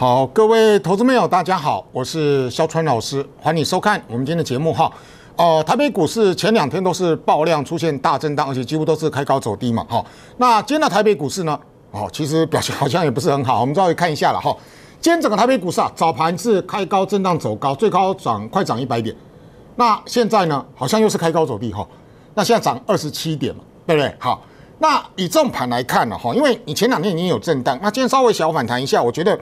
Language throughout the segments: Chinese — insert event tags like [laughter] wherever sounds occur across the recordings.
好，各位投资朋友，大家好，我是肖川老师，欢迎收看我们今天的节目哈。呃，台北股市前两天都是爆量出现大震荡，而且几乎都是开高走低嘛哈。那今天的台北股市呢？哦，其实表现好像也不是很好，我们稍微看一下了哈。今天整个台北股市啊，早盘是开高震荡走高，最高涨快涨一百点，那现在呢，好像又是开高走低哈。那现在涨二十七点嘛，对不对？好，那以这种盘来看呢哈，因为你前两天已经有震荡，那今天稍微小反弹一下，我觉得。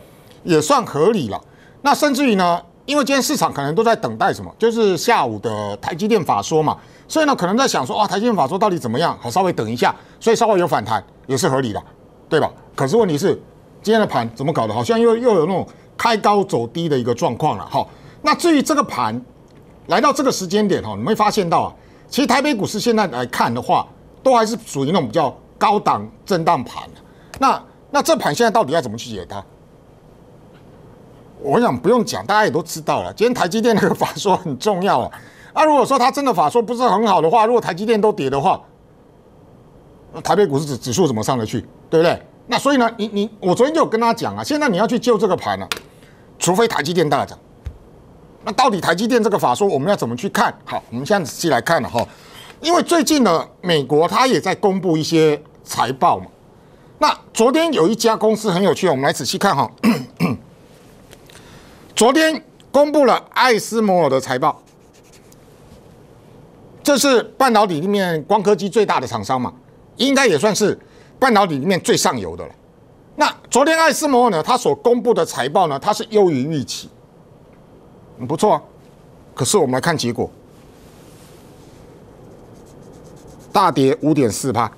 也算合理了。那甚至于呢，因为今天市场可能都在等待什么，就是下午的台积电法说嘛，所以呢可能在想说，哇，台积电法说到底怎么样？好，稍微等一下，所以稍微有反弹也是合理的，对吧？可是问题是今天的盘怎么搞的？好像又又有那种开高走低的一个状况了。好，那至于这个盘来到这个时间点哈，你会发现到啊，其实台北股市现在来看的话，都还是属于那种比较高档震荡盘那那这盘现在到底要怎么去解它？我想不用讲，大家也都知道了。今天台积电那个法说很重要啊。[laughs] 啊，如果说它真的法说不是很好的话，如果台积电都跌的话，那台北股市指指数怎么上得去，对不对？那所以呢，你你我昨天就有跟他讲啊，现在你要去救这个盘了，除非台积电大涨。那到底台积电这个法说我们要怎么去看？好，我们现在仔细来看了哈，因为最近呢，美国它也在公布一些财报嘛。那昨天有一家公司很有趣，我们来仔细看哈。昨天公布了爱斯摩尔的财报，这是半导体里面光刻机最大的厂商嘛，应该也算是半导体里面最上游的了。那昨天爱斯摩尔呢，它所公布的财报呢，它是优于预期，不错。可是我们来看结果，大跌五点四帕，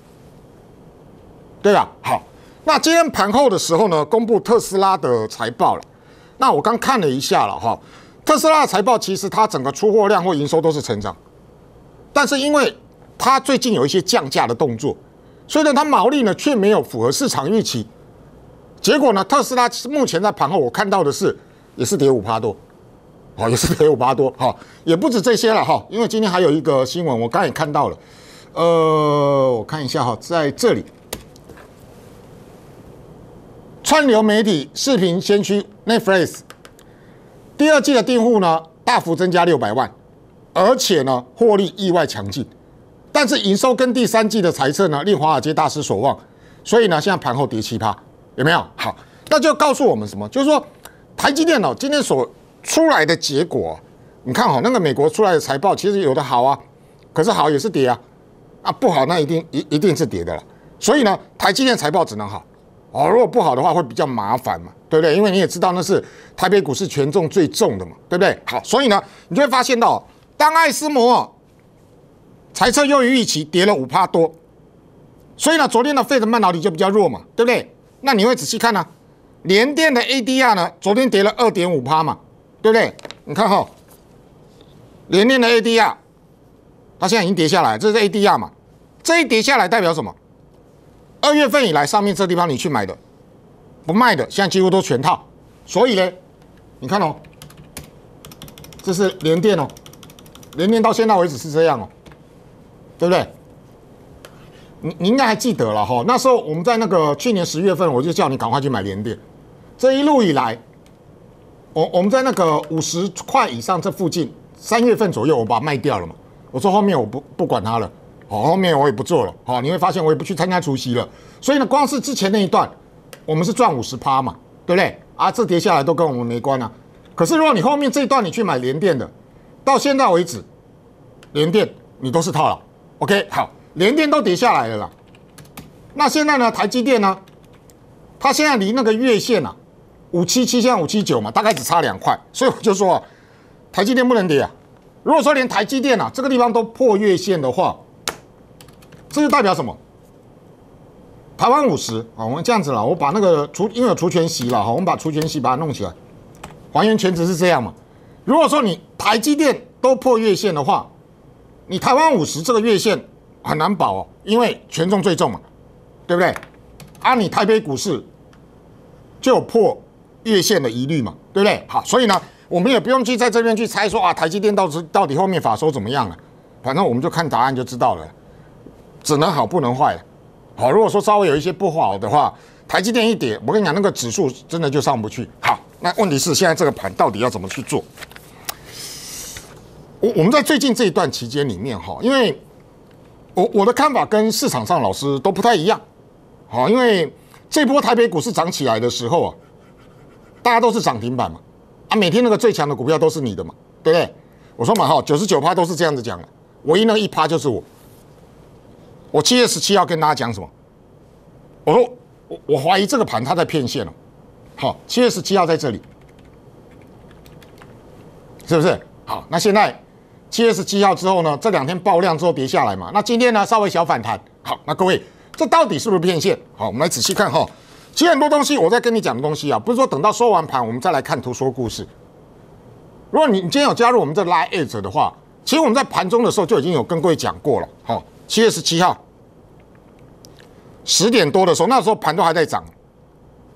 对吧？好，那今天盘后的时候呢，公布特斯拉的财报了。那我刚看了一下了哈，特斯拉财报其实它整个出货量或营收都是成长，但是因为它最近有一些降价的动作，所以呢它毛利呢却没有符合市场预期，结果呢特斯拉目前在盘后我看到的是也是跌五八多，好也是跌五八多哈，也不止这些了哈，因为今天还有一个新闻我刚也看到了，呃我看一下哈在这里。串流媒体视频先驱 Netflix 第二季的订户呢大幅增加六百万，而且呢获利意外强劲，但是营收跟第三季的财测呢令华尔街大失所望，所以呢现在盘后跌七趴，有没有？好，那就告诉我们什么？就是说台积电哦，今天所出来的结果，你看哦那个美国出来的财报其实有的好啊，可是好也是跌啊，啊不好那一定一一定是跌的了，所以呢台积电财报只能好。哦，如果不好的话，会比较麻烦嘛，对不对？因为你也知道，那是台北股市权重最重的嘛，对不对？好，所以呢，你就会发现到，当爱斯摩财测优于预期，跌了五帕多，所以呢，昨天的费德曼老李就比较弱嘛，对不对？那你会仔细看呢，联电的 ADR 呢，昨天跌了二点五帕嘛，对不对？你看哈，联电的 ADR，它现在已经跌下来，这是 ADR 嘛，这一跌下来代表什么？二月份以来，上面这地方你去买的，不卖的，现在几乎都全套。所以呢，你看哦，这是连电哦，连电到现在为止是这样哦，对不对？你你应该还记得了哈，那时候我们在那个去年十月份，我就叫你赶快去买连电。这一路以来，我我们在那个五十块以上这附近，三月份左右我把它卖掉了嘛，我说后面我不不管它了。好，后面我也不做了。好，你会发现我也不去参加除夕了。所以呢，光是之前那一段，我们是赚五十趴嘛，对不对？啊，这跌下来都跟我们没关啊。可是如果你后面这一段你去买联电的，到现在为止，联电你都是套了。OK，好，联电都跌下来了啦。那现在呢，台积电呢，它现在离那个月线啊，五七七在五七九嘛，大概只差两块。所以我就说啊，台积电不能跌啊。如果说连台积电啊这个地方都破月线的话，这就代表什么？台湾五十啊，我们这样子了，我把那个除，因为除权息了哈，我们把除权息把它弄起来，还原全值是这样嘛？如果说你台积电都破月线的话，你台湾五十这个月线很难保哦，因为权重最重嘛，对不对？啊，你台北股市就破月线的疑虑嘛，对不对？好，所以呢，我们也不用去在这边去猜说啊，台积电到到底后面法收怎么样了，反正我们就看答案就知道了。只能好不能坏，好，如果说稍微有一些不好的话，台积电一跌，我跟你讲，那个指数真的就上不去。好，那问题是现在这个盘到底要怎么去做？我我们在最近这一段期间里面，哈，因为我我的看法跟市场上老师都不太一样，好，因为这波台北股市涨起来的时候啊，大家都是涨停板嘛，啊，每天那个最强的股票都是你的嘛，对不对？我说嘛，哈，九十九趴都是这样子讲的，唯一那一趴就是我。我七月十七号跟大家讲什么？我说我我怀疑这个盘它在骗线了。好，七月十七号在这里，是不是？好，那现在七月十七号之后呢？这两天爆量之后跌下来嘛？那今天呢稍微小反弹。好，那各位这到底是不是骗线？好，我们来仔细看哈。其实很多东西我在跟你讲的东西啊，不是说等到收完盘我们再来看图说故事。如果你你今天有加入我们这拉 A 者的话，其实我们在盘中的时候就已经有跟各位讲过了。好。七月十七号十点多的时候，那时候盘都还在涨，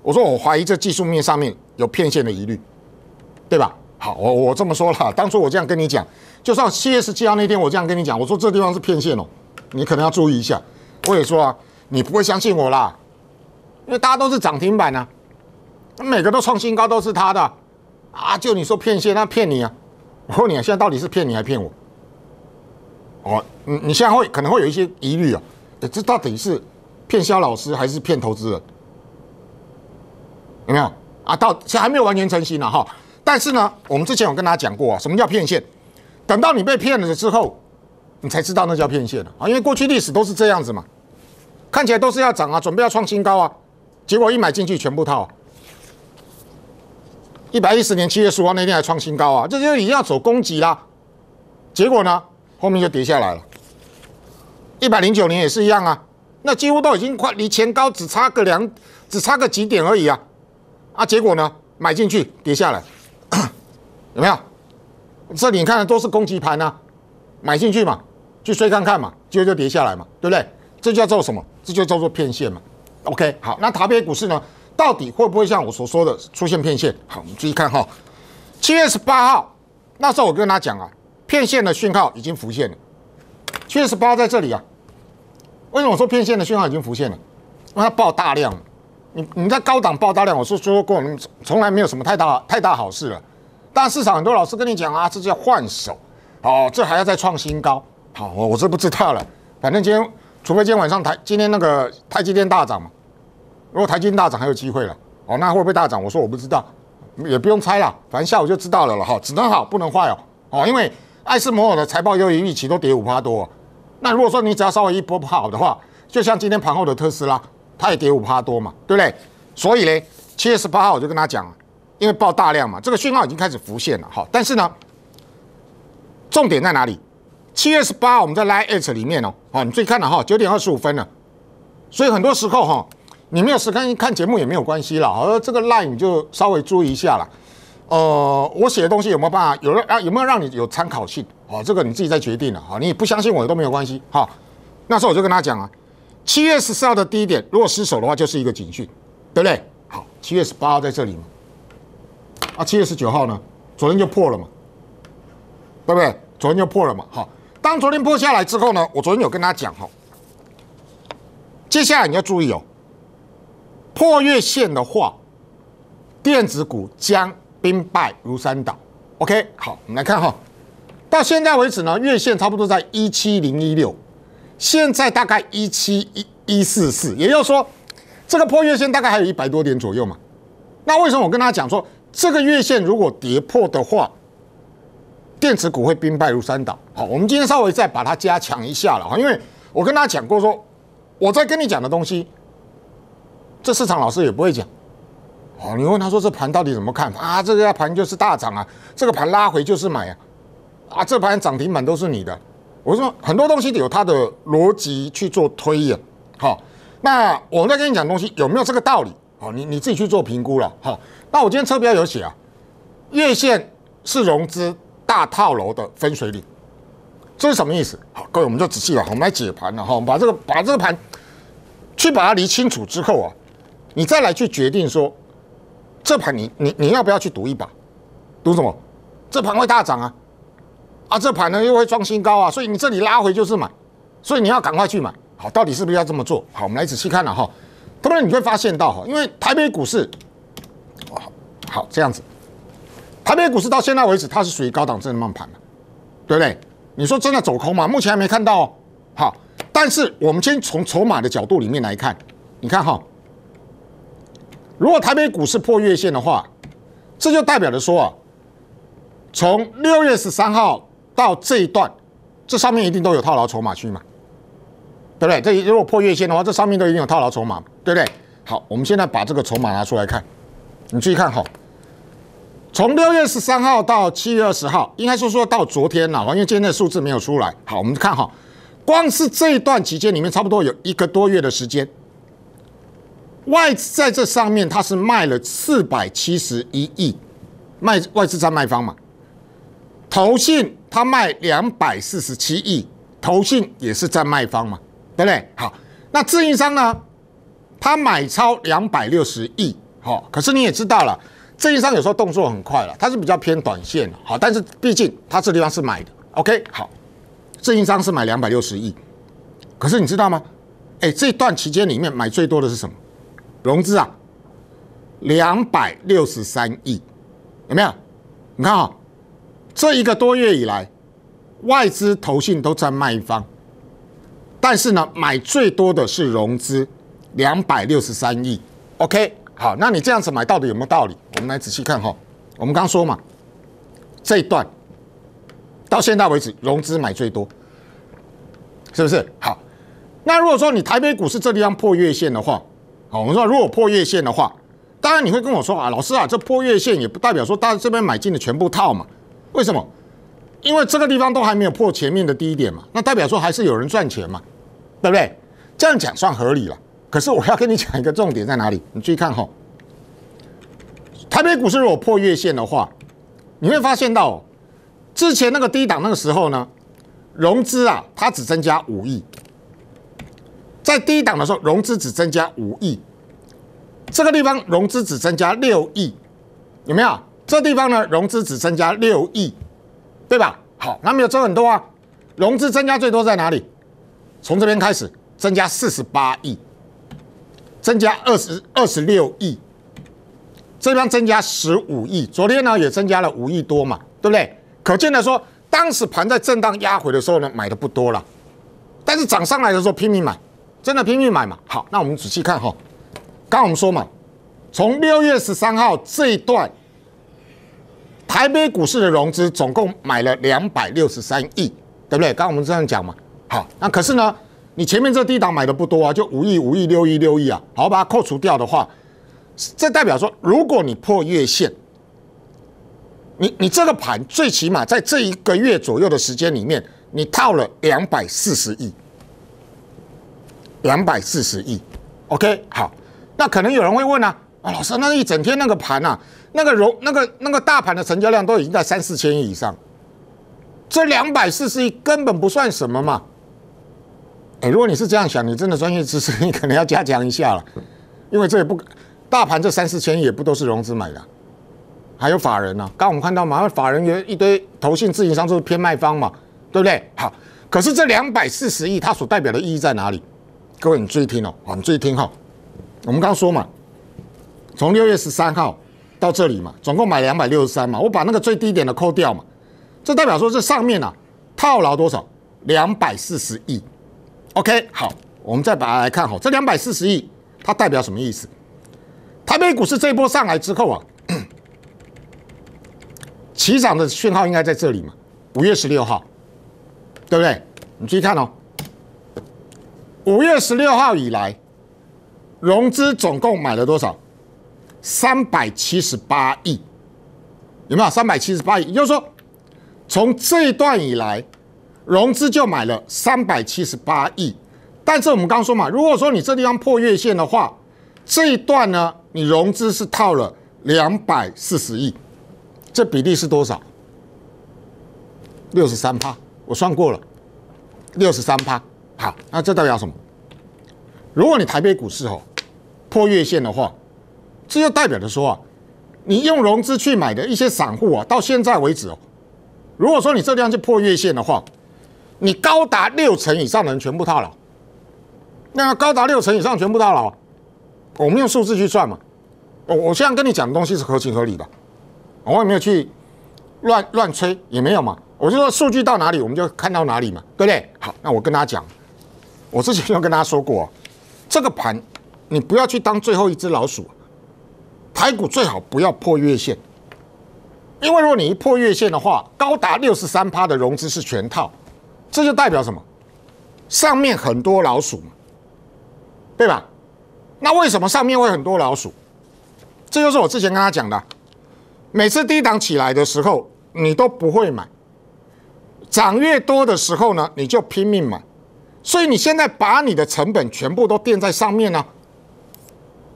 我说我怀疑这技术面上面有骗线的疑虑，对吧？好，我我这么说了，当初我这样跟你讲，就算七月十七号那天我这样跟你讲，我说这地方是骗线哦，你可能要注意一下。我也说啊，你不会相信我啦，因为大家都是涨停板呢，每个都创新高都是他的啊，就你说骗线，那骗你啊！我问你啊，现在到底是骗你还是骗我？哦。你你现在会可能会有一些疑虑啊，这到底是骗肖老师还是骗投资人？有没有啊？到现在还没有完全成型呢哈。但是呢，我们之前有跟大家讲过啊，什么叫骗线？等到你被骗了之后，你才知道那叫骗线了啊。因为过去历史都是这样子嘛，看起来都是要涨啊，准备要创新高啊，结果一买进去全部套。一百一十年七月十五号那天还创新高啊，这就已经要走攻击啦，结果呢，后面就跌下来了。一百零九年也是一样啊，那几乎都已经快离前高只差个两，只差个几点而已啊，啊，结果呢，买进去跌下来，[clears throat] 有没有？这里你看的都是攻击盘啊，买进去嘛，去追看看嘛，结果就跌下来嘛，对不对？这叫做什么？这就叫做骗线嘛。OK，好，那台北股市呢，到底会不会像我所说的出现骗线？好，我们注意看哈，七月十八号，那时候我跟他讲啊，骗线的讯号已经浮现了。确实八，在这里啊，为什么我说骗线的信号已经浮现了？因为它爆大量，你你在高档爆大量，我是说过，你从来没有什么太大太大好事了。但市场很多老师跟你讲啊，这叫换手，哦，这还要再创新高，好，我我这不知道了，反正今天除非今天晚上台，今天那个台积电大涨嘛，如果台积电大涨还有机会了，哦，那会不会大涨？我说我不知道，也不用猜了，反正下午就知道了了哈，只能好不能坏哦，哦，因为。爱斯摩尔的财报优于预期，都跌五趴多。那如果说你只要稍微一波不好的话，就像今天盘后的特斯拉，它也跌五趴多嘛，对不对？所以呢，七月十八号我就跟他讲，因为报大量嘛，这个讯号已经开始浮现了哈。但是呢，重点在哪里？七月十八我们在 Line 里面哦，啊，你注意看了哈，九点二十五分了。所以很多时候哈，你没有时间看节目也没有关系了，而这个 Line 你就稍微注意一下了。呃，我写的东西有没有办法？有人啊，有没有让你有参考性？哦，这个你自己再决定了。好，你不相信我都没有关系。好，那时候我就跟他讲啊，七月十四号的低点，如果失守的话，就是一个警讯，对不对？好，七月十八号在这里嘛，啊，七月十九号呢？昨天就破了嘛，对不对？昨天就破了嘛。好，当昨天破下来之后呢，我昨天有跟他讲哈，接下来你要注意哦，破月线的话，电子股将。兵败如山倒。OK，好，我们来看哈，到现在为止呢，月线差不多在一七零一六，现在大概一七一一四四，也就是说，这个破月线大概还有一百多点左右嘛。那为什么我跟大家讲说，这个月线如果跌破的话，电池股会兵败如山倒。好，我们今天稍微再把它加强一下了哈，因为我跟大家讲过说，我在跟你讲的东西，这市场老师也不会讲。哦，你问他说这盘到底怎么看啊？这个盘就是大涨啊，这个盘拉回就是买啊，啊，这盘涨停板都是你的。我说很多东西有它的逻辑去做推演，好，那我在跟你讲东西有没有这个道理？好，你你自己去做评估了。好，那我今天车标有写啊，月线是融资大套楼的分水岭，这是什么意思？好，各位我们就仔细了，我们来解盘了哈，把这个把这个盘去把它理清楚之后啊，你再来去决定说。这盘你你你要不要去赌一把？赌什么？这盘会大涨啊！啊，这盘呢又会创新高啊！所以你这里拉回就是买，所以你要赶快去买。好，到底是不是要这么做？好，我们来仔细看了哈，突然你会发现到哈，因为台北股市，哇，好这样子，台北股市到现在为止它是属于高档震荡盘的，对不对？你说真的走空吗？目前还没看到哦。好，但是我们先从筹码的角度里面来看，你看哈。如果台北股市破月线的话，这就代表着说啊，从六月十三号到这一段，这上面一定都有套牢筹码去嘛，对不对？这如果破月线的话，这上面都一定有套牢筹码，对不对？好，我们现在把这个筹码拿出来看，你注意看哈，从六月十三号到七月二十号，应该说说到昨天了因为今天的数字没有出来。好，我们看哈，光是这一段期间里面，差不多有一个多月的时间。外资在这上面，它是卖了四百七十一亿，卖外资在卖方嘛。投信它卖两百四十七亿，投信也是在卖方嘛，对不对？好，那自营商呢？他买超两百六十亿，好，可是你也知道了，自营商有时候动作很快了，它是比较偏短线，好，但是毕竟它这地方是买的，OK，好，自营商是买两百六十亿，可是你知道吗？哎，这段期间里面买最多的是什么？融资啊，两百六十三亿，有没有？你看哈，这一个多月以来，外资投信都在卖方，但是呢，买最多的是融资，两百六十三亿。OK，好，那你这样子买到底有没有道理？我们来仔细看哈。我们刚说嘛，这一段到现在为止，融资买最多，是不是？好，那如果说你台北股市这地方破月线的话。我们说，如果破月线的话，当然你会跟我说啊，老师啊，这破月线也不代表说大家这边买进的全部套嘛？为什么？因为这个地方都还没有破前面的低点嘛，那代表说还是有人赚钱嘛，对不对？这样讲算合理了。可是我要跟你讲一个重点在哪里？你注意看哈，台北股市如果破月线的话，你会发现到之前那个低档那个时候呢，融资啊，它只增加五亿，在低档的时候融资只增加五亿。这个地方融资只增加六亿，有没有？这地方呢融资只增加六亿，对吧？好，那没有增很多啊。融资增加最多在哪里？从这边开始增加四十八亿，增加二十二十六亿，这地方增加十五亿。昨天呢也增加了五亿多嘛，对不对？可见的说，当时盘在震荡压回的时候呢，买的不多了。但是涨上来的时候拼命买，真的拼命买嘛？好，那我们仔细看哈。刚我们说嘛，从六月十三号这一段，台北股市的融资总共买了两百六十三亿，对不对？刚我们这样讲嘛，好，那可是呢，你前面这低档买的不多啊，就五亿、五亿、六亿、六亿啊，好，把它扣除掉的话，这代表说，如果你破月线，你你这个盘最起码在这一个月左右的时间里面，你套了两百四十亿，两百四十亿，OK，好。那可能有人会问啊，啊老师，那一整天那个盘啊，那个融那个那个大盘的成交量都已经在三四千亿以上，这两百四十亿根本不算什么嘛。哎，如果你是这样想，你真的专业知识你可能要加强一下了，因为这也不大盘这三四千亿也不都是融资买的，还有法人呢，刚我们看到嘛，法人有一堆投信自营商都是偏卖方嘛，对不对？好，可是这两百四十亿它所代表的意义在哪里？各位你注意听哦，啊你注意听哦。我们刚刚说嘛，从六月十三号到这里嘛，总共买两百六十三嘛，我把那个最低点的扣掉嘛，这代表说这上面啊套牢多少？两百四十亿。OK，好，我们再把它来看好，这两百四十亿它代表什么意思？台北股市这波上来之后啊，[clears throat] 起涨的讯号应该在这里嘛，五月十六号，对不对？你注意看哦，五月十六号以来。融资总共买了多少？三百七十八亿，有没有？三百七十八亿，也就是说，从这一段以来，融资就买了三百七十八亿。但是我们刚刚说嘛，如果说你这地方破月线的话，这一段呢，你融资是套了两百四十亿，这比例是多少？六十三趴，我算过了，六十三趴。好，那这代表什么？如果你台北股市吼。破月线的话，这就代表着说啊，你用融资去买的一些散户啊，到现在为止哦，如果说你这地方去破月线的话，你高达六成以上的人全部套牢，那高达六成以上全部套牢，我们用数字去算嘛，我我现在跟你讲的东西是合情合理的，我也没有去乱乱吹也没有嘛，我就说数据到哪里我们就看到哪里嘛，对不对？好，那我跟大家讲，我之前就跟大家说过，这个盘。你不要去当最后一只老鼠，台股最好不要破月线，因为如果你一破月线的话，高达六十三趴的融资是全套，这就代表什么？上面很多老鼠嘛，对吧？那为什么上面会很多老鼠？这就是我之前跟他讲的，每次低档起来的时候，你都不会买，涨越多的时候呢，你就拼命买，所以你现在把你的成本全部都垫在上面呢。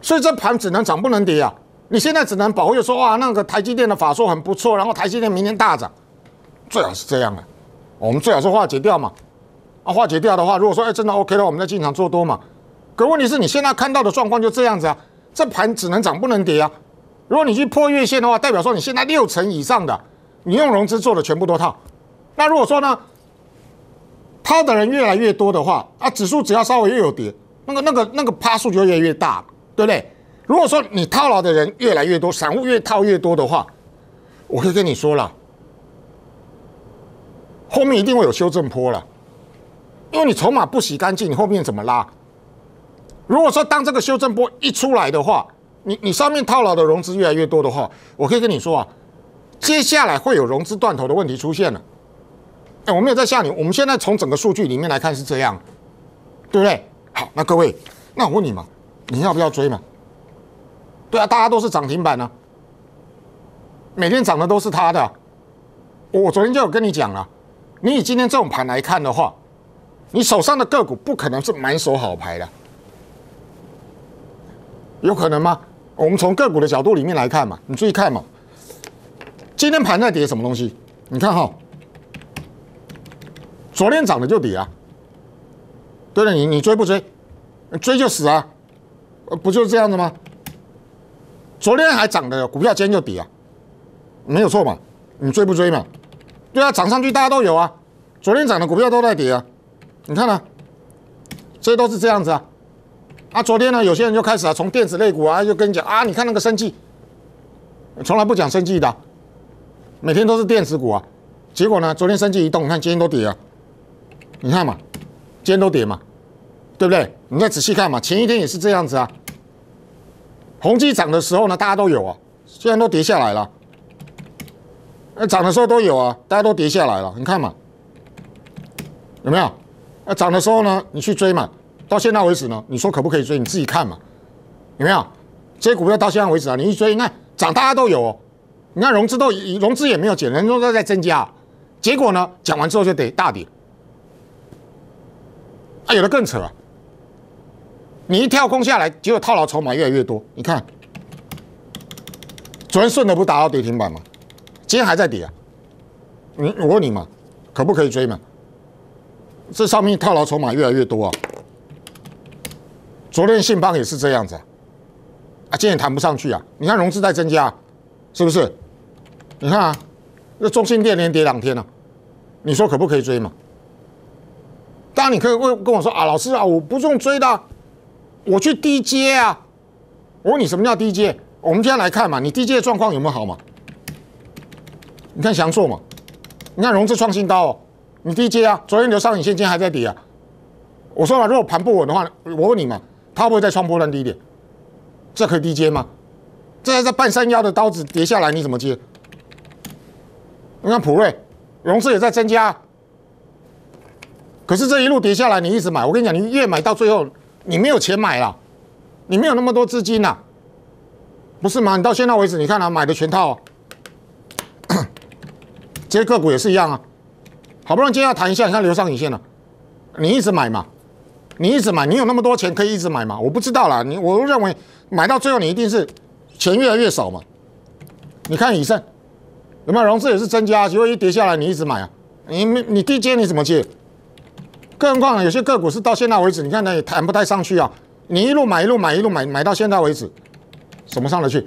所以这盘只能涨不能跌啊！你现在只能保佑就说哇，那个台积电的法术很不错，然后台积电明天大涨，最好是这样的。我们最好是化解掉嘛。啊，化解掉的话，如果说哎真的 OK 的，我们再进场做多嘛。可问题是，你现在看到的状况就这样子啊，这盘只能涨不能跌啊。如果你去破月线的话，代表说你现在六成以上的你用融资做的全部都套。那如果说呢，套的人越来越多的话，啊，指数只要稍微又有跌，那个那个那个趴数就越来越大。对不对？如果说你套牢的人越来越多，散户越套越多的话，我可以跟你说了，后面一定会有修正波了，因为你筹码不洗干净，你后面怎么拉？如果说当这个修正波一出来的话，你你上面套牢的融资越来越多的话，我可以跟你说啊，接下来会有融资断头的问题出现了。哎，我没有在吓你，我们现在从整个数据里面来看是这样，对不对？好，那各位，那我问你嘛。你要不要追嘛？对啊，大家都是涨停板呢，每天涨的都是它的。我昨天就有跟你讲了，你以今天这种盘来看的话，你手上的个股不可能是满手好牌的，有可能吗？我们从个股的角度里面来看嘛，你注意看嘛，今天盘在跌什么东西？你看哈，昨天涨的就跌啊。对了，你你追不追？追就死啊！呃，不就是这样子吗？昨天还涨的股票，今天就跌啊，没有错嘛。你追不追嘛？对啊，涨上去大家都有啊。昨天涨的股票都在跌啊，你看呢？这都是这样子啊。啊，昨天呢，有些人就开始了，从电子类股啊，就跟你讲啊，你看那个生计。从来不讲生计的，每天都是电子股啊。结果呢，昨天生计一动，你看今天都跌啊。你看嘛，今天都跌嘛。对不对？你再仔细看嘛，前一天也是这样子啊。红基涨的时候呢，大家都有啊，虽然都跌下来了。那涨的时候都有啊，大家都跌下来了。你看嘛，有没有？那涨的时候呢，你去追嘛。到现在为止呢，你说可不可以追？你自己看嘛，有没有？这些股票到现在为止啊，你去追你看涨，大家都有哦。你看融资都融资也没有减，人都在在增加，结果呢，讲完之后就得大跌。啊，有的更扯。你一跳空下来，结果套牢筹码越来越多。你看，昨天顺的不打到跌停板嘛，今天还在跌啊。嗯，我问你嘛，可不可以追嘛？这上面套牢筹码越来越多啊。昨天信邦也是这样子啊，啊，今天也不上去啊。你看融资在增加，是不是？你看啊，那中信电连跌两天了，你说可不可以追嘛？当然你可以跟我说啊，老师啊，我不用追的。我去低 j 啊！我问你什么叫低 j 我们今天来看嘛，你低 j 的状况有没有好嘛？你看祥硕嘛，你看融资创新高，你低 j 啊？昨天留上影线，今天还在跌啊！我说嘛，如果盘不稳的话，我问你嘛，它会不会再创波段低点？这可以低 j 吗？这还在半山腰的刀子跌下来，你怎么接？你看普瑞融资也在增加，可是这一路跌下来，你一直买，我跟你讲，你越买到最后。你没有钱买啦，你没有那么多资金呐，不是吗？你到现在为止，你看啊，买的全套，这 [coughs] 些个股也是一样啊。好不容易今天要谈一下，你看流上影线了，你一直买嘛，你一直买，你有那么多钱可以一直买嘛？我不知道啦，你我认为买到最后你一定是钱越来越少嘛。你看以上有没有融资也是增加，结果一跌下来你一直买啊？你没你低阶你怎么借？更何况有些个股是到现在为止，你看它也谈不太上去啊。你一路买一路买一路买，买到现在为止，什么上得去？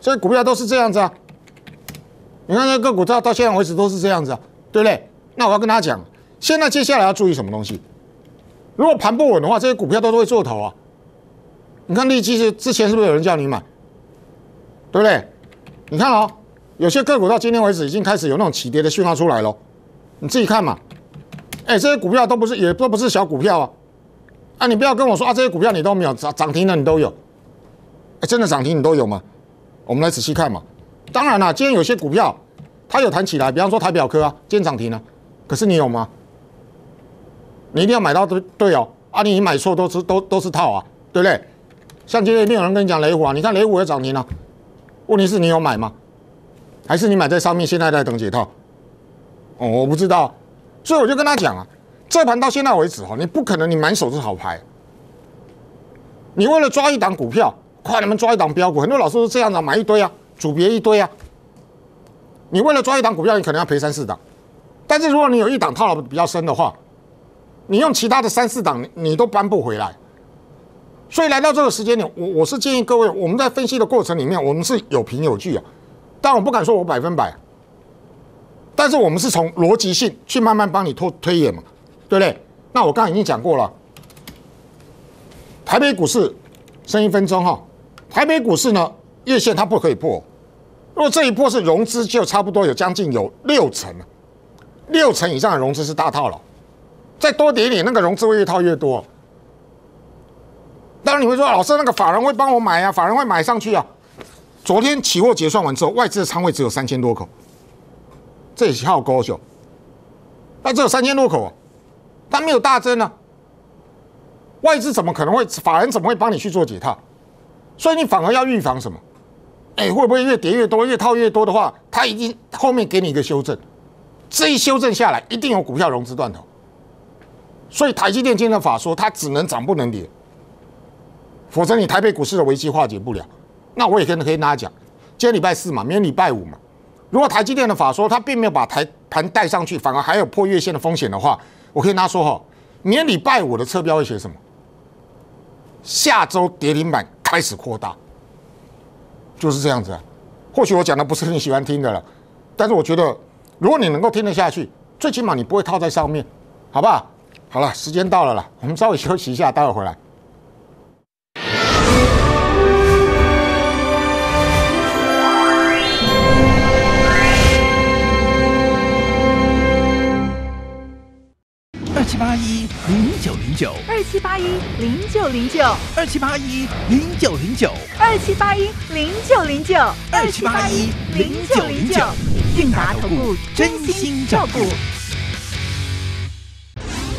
这股票都是这样子啊。你看这个股到到现在为止都是这样子啊，对不对？那我要跟大家讲，现在接下来要注意什么东西？如果盘不稳的话，这些股票都是会做头啊。你看利基是之前是不是有人叫你买？对不对？你看啊，有些个股到今天为止已经开始有那种起跌的讯号出来了，你自己看嘛。哎，这些股票都不是，也都不是小股票啊！啊，你不要跟我说啊，这些股票你都没有涨涨停的，你都有？哎，真的涨停你都有吗？我们来仔细看嘛。当然了，今天有些股票它有弹起来，比方说台表科啊，今天涨停了，可是你有吗？你一定要买到对对哦，啊，你买错都是都都是套啊，对不对？像今天没有人跟你讲雷虎啊，你看雷虎也涨停了，问题是你有买吗？还是你买在上面，现在在等解套？哦，我不知道。所以我就跟他讲啊，这盘到现在为止哈，你不可能你满手是好牌。你为了抓一档股票，快你们抓一档标股，很多老师都这样的，买一堆啊，组别一堆啊。你为了抓一档股票，你可能要赔三四档，但是如果你有一档套牢比较深的话，你用其他的三四档你都扳不回来。所以来到这个时间点，我我是建议各位，我们在分析的过程里面，我们是有凭有据啊，但我不敢说我百分百。但是我们是从逻辑性去慢慢帮你推推演嘛，对不对？那我刚刚已经讲过了，台北股市剩一分钟哈，台北股市呢，月线它不可以破，如果这一破是融资，就差不多有将近有六成，六成以上的融资是大套了，再多跌一点，那个融资会越套越多。当然你会说，老师那个法人会帮我买啊，法人会买上去啊。昨天期货结算完之后，外资的仓位只有三千多口。这好高手。那只有三千多口，它没有大增呢。外资怎么可能会？法人怎么会帮你去做解套？所以你反而要预防什么？哎，会不会越叠越多，越套越多的话，它已经后面给你一个修正。这一修正下来，一定有股票融资断头。所以台积电今天的法说，它只能涨不能跌，否则你台北股市的危机化解不了。那我也跟可以大家讲，今天礼拜四嘛，明天礼拜五嘛。如果台积电的法说它并没有把台盘带上去，反而还有破月线的风险的话，我可以跟他说哈，明天礼拜五的车标会写什么？下周跌停板开始扩大，就是这样子。啊。或许我讲的不是很喜欢听的了，但是我觉得如果你能够听得下去，最起码你不会套在上面，好不好？好了，时间到了啦，我们稍微休息一下，待会回来。八一零九零九二七八一零九零九二七八一零九零九二七八一零九零九二七八一零九零九。韵达投顾真心照顾。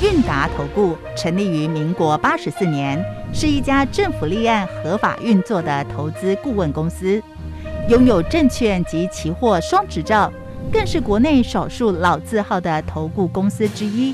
韵达投顾成立于民国八十四年，是一家政府立案合法运作的投资顾问公司，拥有证券及期货双执照，更是国内少数老字号的投顾公司之一。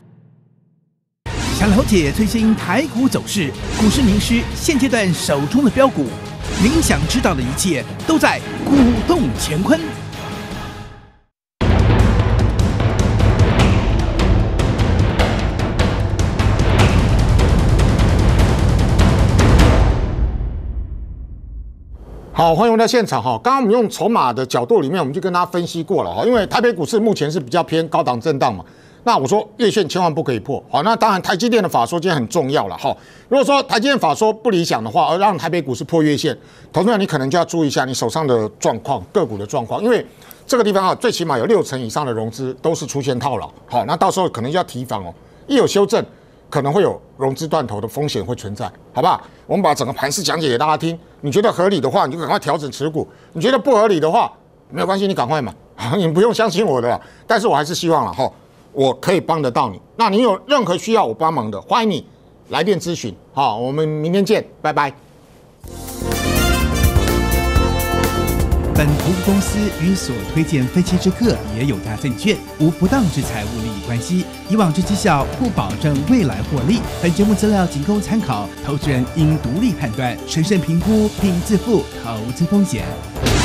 想了解最新台股走势，股市名师现阶段手中的标股，您想知道的一切都在《股动乾坤》。好，欢迎回到现场哈。刚刚我们用筹码的角度里面，我们就跟大家分析过了哈，因为台北股市目前是比较偏高档震荡嘛。那我说月线千万不可以破，好，那当然台积电的法说今天很重要了，哈。如果说台积电法说不理想的话，而让台北股市破月线，投资人你可能就要注意一下你手上的状况，个股的状况，因为这个地方哈，最起码有六成以上的融资都是出现套牢，好，那到时候可能就要提防哦。一有修正，可能会有融资断头的风险会存在，好不好？我们把整个盘势讲解给大家听，你觉得合理的话，你就赶快调整持股；你觉得不合理的话，没有关系，你赶快买，[laughs] 你不用相信我的，但是我还是希望了，哈。我可以帮得到你，那你有任何需要我帮忙的，欢迎你来电咨询。好，我们明天见，拜拜。本投资公司与所推荐分期之客也有大证券无不当之财务利益关系，以往之绩效不保证未来获利。本节目资料仅供参考，投资人应独立判断、审慎评估并自负投资风险。